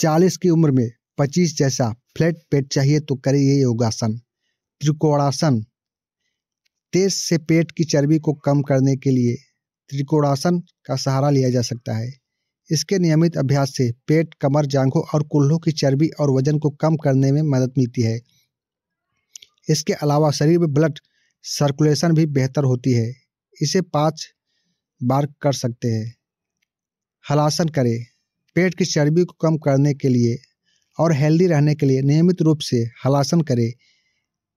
चालीस की उम्र में पच्चीस जैसा फ्लैट पेट चाहिए तो करें ये योगासन त्रिकोणासन तेज से पेट की चर्बी को कम करने के लिए त्रिकोणासन का सहारा लिया जा सकता है इसके नियमित अभ्यास से पेट कमर जांघों और कुल्हों की चर्बी और वजन को कम करने में मदद मिलती है इसके अलावा शरीर में ब्लड सर्कुलेशन भी बेहतर होती है इसे पाँच बार कर सकते हैं हलासन करें पेट की चर्बी को कम करने के लिए और हेल्दी रहने के लिए नियमित रूप से हलासन करें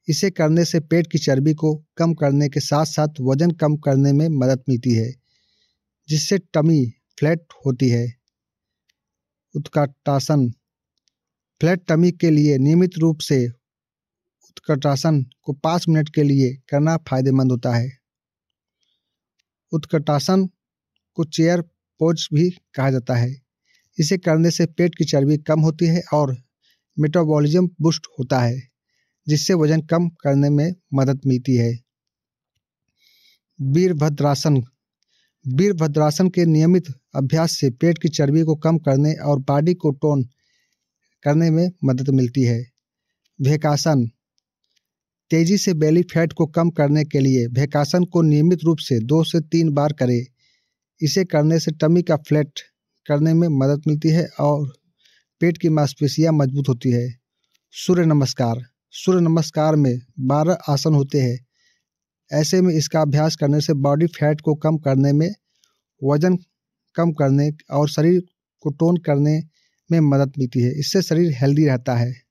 इसे करने से पेट की चर्बी को कम करने के साथ साथ वजन कम करने में मदद मिलती है जिससे टमी फ्लैट होती है उत्कटासन फ्लैट टमी के लिए नियमित रूप से उत्कटासन को पाँच मिनट के लिए करना फायदेमंद होता है उत्कटासन को चेयर पोज भी कहा जाता है इसे करने से पेट की चर्बी कम होती है और मेटाबॉलिज्म बुस्ट होता है जिससे वजन कम करने में मदद मिलती है वीरभद्रासन वीरभद्रासन के नियमित अभ्यास से पेट की चर्बी को कम करने और बॉडी को टोन करने में मदद मिलती है भेकासन तेजी से बेली फैट को कम करने के लिए भेकासन को नियमित रूप से दो से तीन बार करें इसे करने से टमी का फ्लैट करने में मदद मिलती है और पेट की मांसपेशियाँ मजबूत होती है सूर्य नमस्कार सूर्य नमस्कार में बारह आसन होते हैं ऐसे में इसका अभ्यास करने से बॉडी फैट को कम करने में वजन कम करने और शरीर को टोन करने में मदद मिलती है इससे शरीर हेल्दी रहता है